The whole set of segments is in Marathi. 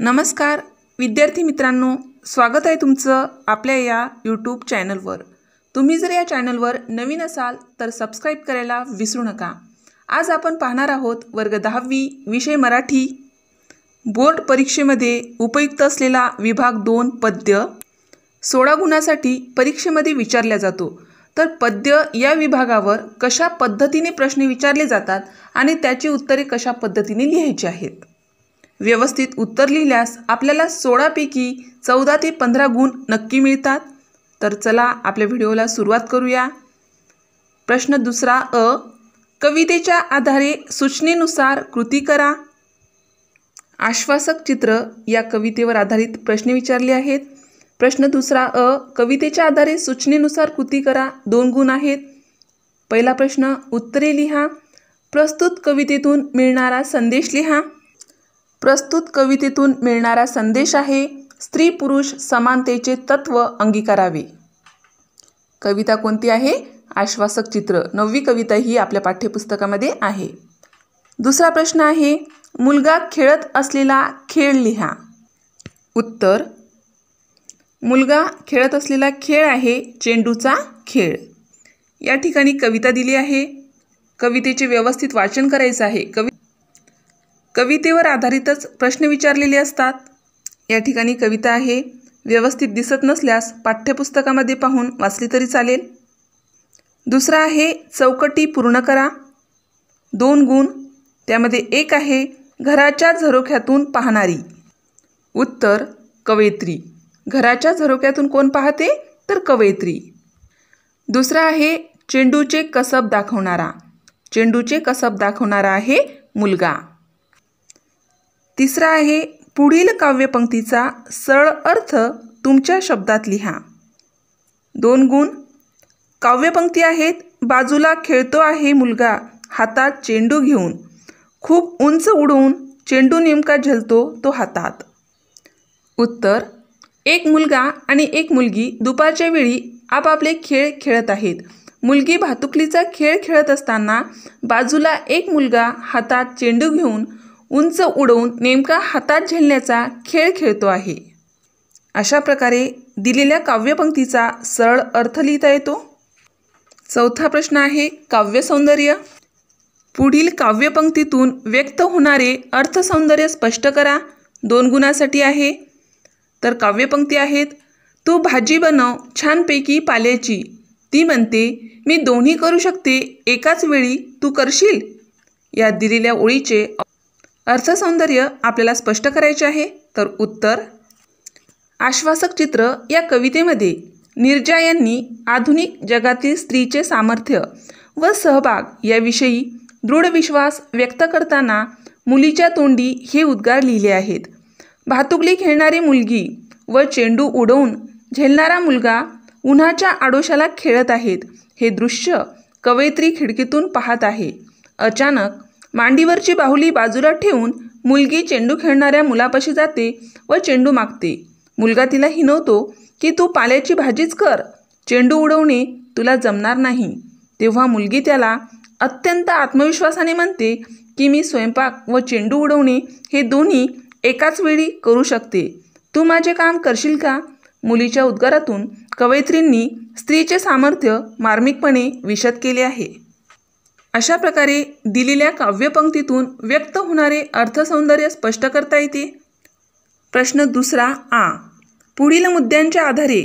नमस्कार विद्यार्थी मित्रांनो स्वागत आहे तुमचं आपल्या या यूट्यूब चॅनलवर तुम्ही जर या चॅनलवर नवीन असाल तर सबस्क्राईब करायला विसरू नका आज आपण पाहणार आहोत वर्ग दहावी विषय मराठी बोर्ड परीक्षेमध्ये उपयुक्त असलेला विभाग दोन पद्य सोळा गुणासाठी परीक्षेमध्ये विचारला जातो तर पद्य या विभागावर कशा पद्धतीने प्रश्न विचारले जातात आणि त्याची उत्तरे कशा पद्धतीने लिहायची आहेत व्यवस्थित उत्तर लिहिल्यास आपल्याला सोळापैकी चौदा ते पंधरा गुण नक्की मिळतात तर चला आपल्या व्हिडिओला सुरुवात करूया प्रश्न दुसरा अ कवितेच्या आधारे सूचनेनुसार कृती करा आश्वासक चित्र या कवितेवर आधारित प्रश्न विचारले आहेत प्रश्न दुसरा अ कवितेच्या आधारे सूचनेनुसार कृती करा दोन गुण आहेत पहिला प्रश्न उत्तरे लिहा प्रस्तुत कवितेतून मिळणारा संदेश लिहा प्रस्तुत कवितेतून मिळणारा संदेश आहे स्त्री पुरुष समानतेचे तत्त्व अंगीकारावे कविता कोणती आहे आश्वासक चित्र नववी कविता ही आपल्या पाठ्यपुस्तकामध्ये आहे दुसरा प्रश्न आहे मुलगा खेळत असलेला खेळ लिहा उत्तर मुलगा खेळत असलेला खेळ आहे चेंडूचा खेळ या ठिकाणी कविता दिली आहे कवितेचे व्यवस्थित वाचन करायचं आहे कवि कवितेवर आधारितच प्रश्न विचारलेले असतात या ठिकाणी कविता आहे व्यवस्थित दिसत नसल्यास पाठ्यपुस्तकामध्ये पाहून वाचली तरी चालेल दुसरा आहे चौकटी पूर्ण करा दोन गुण त्यामध्ये एक आहे घराच्या झरोख्यातून पाहणारी उत्तर कवयित्री घराच्या झरोख्यातून कोण पाहते तर कवयित्री दुसरा आहे चेंडूचे कसब दाखवणारा चेंडूचे कसब दाखवणारा आहे मुलगा तिसरा आहे पुढील काव्यपंक्तीचा सरळ अर्थ तुमच्या शब्दात लिहा दोन गुण काव्यपंक्ती आहेत बाजूला खेळतो आहे मुलगा हातात चेंडू घेऊन खूप उंच उडवून चेंडू नेमका झलतो तो हातात उत्तर एक मुलगा आणि एक मुलगी दुपारच्या वेळी आपापले खेळ खेळत आहेत मुलगी भातुकलीचा खेळ खेळत असताना बाजूला एक मुलगा हातात चेंडू घेऊन उंच उडवून नेमका हातात झेलण्याचा खेळ खेळतो आहे अशा प्रकारे दिलेल्या काव्यपंक्तीचा सरळ अर्थ लिहिता येतो चौथा प्रश्न आहे काव्यसौंदर्य पुढील काव्यपंक्तीतून व्यक्त होणारे अर्थसौंदर्य स्पष्ट करा दोन गुणासाठी आहे तर काव्यपंक्ती आहेत तू भाजी बनव छानपैकी पाल्याची ती म्हणते मी दोन्ही करू शकते एकाच वेळी तू करशील या दिलेल्या ओळीचे अर्थसौंदर्य आपल्याला स्पष्ट करायचे आहे तर उत्तर आश्वासक चित्र या कवितेमध्ये निर्जा यांनी आधुनिक जगातील स्त्रीचे सामर्थ्य व सहभाग याविषयी दृढ विश्वास व्यक्त करताना मुलीच्या तोंडी हे उद्गार लिहिले आहेत भातुकली खेळणारी मुलगी व चेंडू उडवून झेलणारा मुलगा उन्हाच्या आडोशाला खेळत आहेत हे दृश्य कवयित्री खिडकीतून पाहत आहे अचानक मांडीवरची बाहुली बाजूला ठेवून मुलगी चेंडू खेळणाऱ्या मुलापाशी जाते व चेंडू मागते मुलगा तिला हिनवतो की तू पाल्याची भाजीच कर चेंडू उडवणे तुला जमणार नाही तेव्हा मुलगी त्याला अत्यंत आत्मविश्वासाने म्हणते की मी स्वयंपाक व चेंडू उडवणे हे दोन्ही एकाच वेळी करू शकते तू माझे काम करशील का मुलीच्या उद्गारातून कवयित्रींनी स्त्रीचे सामर्थ्य मार्मिकपणे विशद केले आहे अशा प्रकारे दिलेल्या काव्यपंक्तीतून व्यक्त होणारे अर्थसौंदर्य स्पष्ट करता येते प्रश्न दुसरा आ पुढील मुद्द्यांच्या आधारे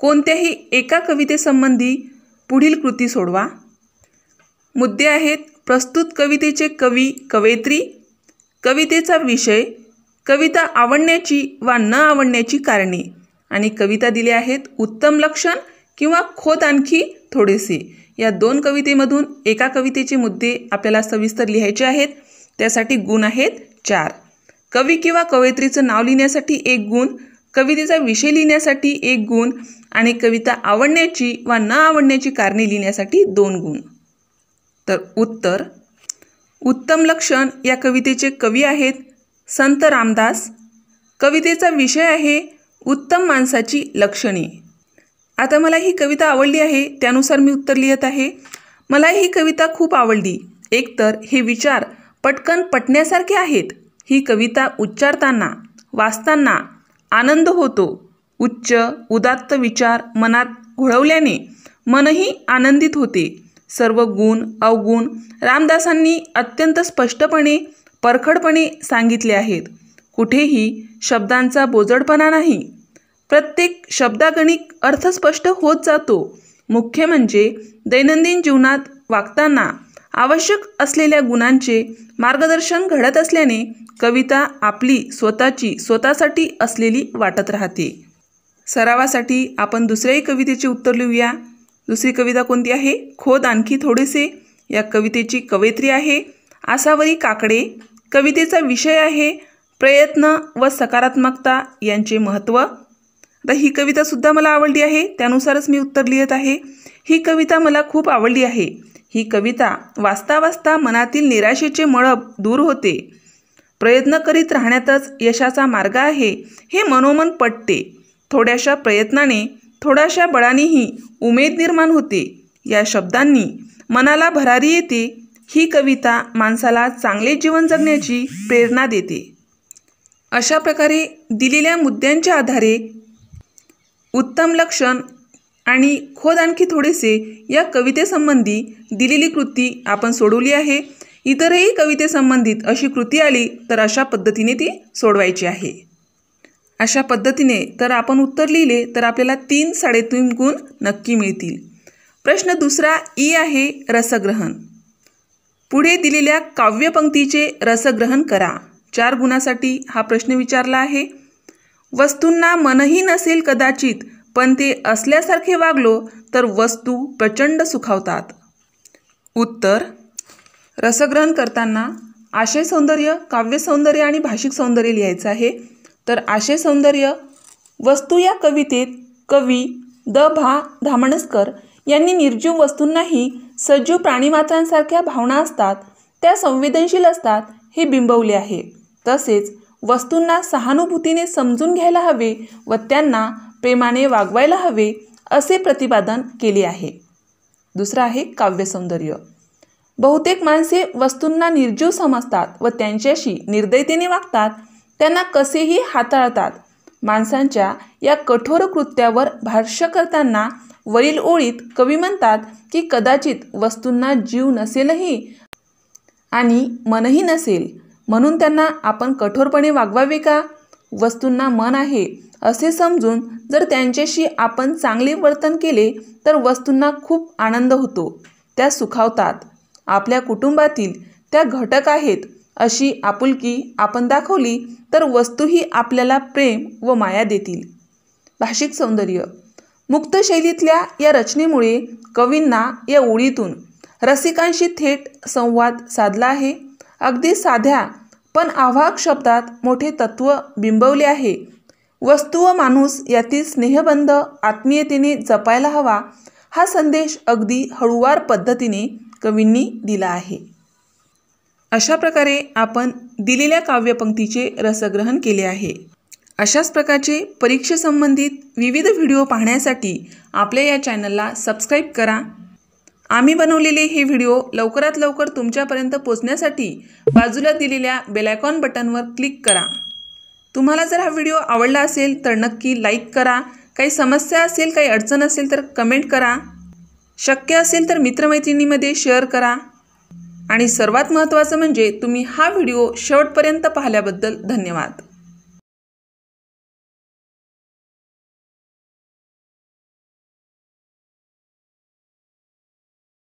कोणत्याही एका कवितेसंबंधी पुढील कृती सोडवा मुद्दे आहेत प्रस्तुत कवितेचे कवी कवयित्री कवितेचा विषय कविता आवडण्याची वा न आवडण्याची कारणे आणि कविता दिली आहेत उत्तम लक्षण किंवा खोत आणखी थोडेसे या दोन कवितेमधून एका कवितेचे मुद्दे आपल्याला सविस्तर लिहायचे आहेत त्यासाठी गुण आहेत चार कवी किंवा कवयित्रीचं नाव लिहिण्यासाठी एक गुण कवितेचा विषय लिहिण्यासाठी एक गुण आणि कविता आवडण्याची वा न आवडण्याची कारणे लिहिण्यासाठी दोन गुण तर उत्तर उत्तम लक्षण या कवितेचे कवी आहेत संत रामदास कवितेचा विषय आहे उत्तम माणसाची लक्षणे आता मला ही कविता आवडली आहे त्यानुसार मी उत्तर लिहित आहे मला ही कविता खूप आवडली एकतर हे विचार पटकन पटण्यासारखे आहेत ही कविता उच्चारताना वाचताना आनंद होतो उच्च उदात्त विचार मनात घोळवल्याने मनही आनंदित होते सर्व गुण अवगुण रामदासांनी अत्यंत स्पष्टपणे परखडपणे सांगितले आहेत कुठेही शब्दांचा बोजडपणा नाही प्रत्येक शब्दागणिक अर्थ स्पष्ट होत जातो मुख्य म्हणजे दैनंदिन जीवनात वागताना आवश्यक असलेल्या गुणांचे मार्गदर्शन घडत असल्याने कविता आपली स्वतःची स्वतःसाठी असलेली वाटत राहते सरावासाठी आपण दुसऱ्याही कवितेचे उत्तर लिहूया दुसरी कविता कोणती आहे खोद आणखी थोडेसे या कवितेची कवयित्री आहे आसावरी काकडे कवितेचा विषय आहे प्रयत्न व सकारात्मकता यांचे महत्त्व आता ही कवितासुद्धा मला आवडली आहे त्यानुसारच मी उत्तर लिहित आहे ही कविता मला खूप आवडली आहे ही कविता वाचता वाचता मनातील निराशेचे मळब दूर होते प्रयत्न करीत राहण्यातच यशाचा मार्ग आहे हे मनोमन पटते थोड्याशा प्रयत्नाने थोड्याशा बळानेही उमेद निर्माण होते या शब्दांनी मनाला भरारी येते ही कविता माणसाला चांगले जीवन जगण्याची प्रेरणा देते अशा प्रकारे दिलेल्या मुद्द्यांच्या आधारे उत्तम लक्षण आणि खोद आणखी थोडेसे या कवितेसंबंधी दिलेली कृती आपण सोडवली आहे इतरही कवितेसंबंधित अशी कृती आली तर अशा पद्धतीने ती सोडवायची आहे अशा पद्धतीने तर आपण उत्तर लिहिले तर आपल्याला तीन साडेतीन गुण नक्की मिळतील प्रश्न दुसरा ई आहे रसग्रहण पुढे दिलेल्या काव्यपंक्तीचे रसग्रहण करा चार गुणासाठी हा प्रश्न विचारला आहे वस्तूंना मनही नसेल कदाचित पण ते असल्यासारखे वागलो तर वस्तू प्रचंड सुखावतात उत्तर रसग्रहण करताना आशय सौंदर्य काव्यसौंदर्य आणि भाषिक सौंदर्य लिहायचं आहे तर आशय सौंदर्य वस्तू या कवितेत कवी द भा धामणसकर यांनी निर्जीव वस्तूंनाही सजीव प्राणीमात्रांसारख्या भावना असतात त्या संवेदनशील असतात हे बिंबवले आहे तसेच वस्तूंना सहानुभूतीने समजून घ्यायला हवे व त्यांना प्रेमाने वागवायला हवे असे प्रतिपादन केले आहे दुसरं आहे काव्यसौंदर्य बहुतेक माणसे वस्तूंना निर्जीव समजतात व त्यांच्याशी निर्दयतेने वागतात त्यांना कसेही हाताळतात माणसांच्या या कठोर कृत्यावर भाष्य करताना वरील ओळीत कवी म्हणतात की कदाचित वस्तूंना जीव नसेलही आणि मनही नसेल म्हणून त्यांना आपण कठोरपणे वागवावे का वस्तूंना मन आहे असे समजून जर त्यांच्याशी आपण चांगले वर्तन केले तर वस्तूंना खूप आनंद होतो त्या सुखावतात आपल्या कुटुंबातील त्या घटक आहेत अशी आपुलकी आपण दाखवली तर वस्तूही आपल्याला प्रेम व माया देतील भाषिक सौंदर्य मुक्त शैलीतल्या या रचनेमुळे कवींना या ओळीतून रसिकांशी थेट संवाद साधला आहे अगदी साध्या पण आवाहक शब्दात मोठे तत्त्व बिंबवले आहे वस्तू व माणूस यातील स्नेहबंध आत्मीयतेने जपायला हवा हा संदेश अगदी हळूवार पद्धतीने कवींनी दिला आहे अशा प्रकारे आपण दिलेल्या काव्यपंक्तीचे रसग्रहण केले आहे अशाच प्रकारचे परीक्षेसंबंधित विविध व्हिडिओ पाहण्यासाठी आपल्या या चॅनलला सबस्क्राईब करा आम्ही बनवलेले हे व्हिडिओ लवकरात लवकर तुमच्यापर्यंत पोचण्यासाठी बाजूला दिलेल्या बेलायकॉन बटनवर क्लिक करा तुम्हाला जर हा व्हिडिओ आवडला असेल तर नक्की लाईक करा काही समस्या असेल काही अडचण असेल तर कमेंट करा शक्य असेल तर मित्रमैत्रिणीमध्ये शेअर करा आणि सर्वात महत्त्वाचं म्हणजे तुम्ही हा व्हिडिओ शेवटपर्यंत पाहिल्याबद्दल धन्यवाद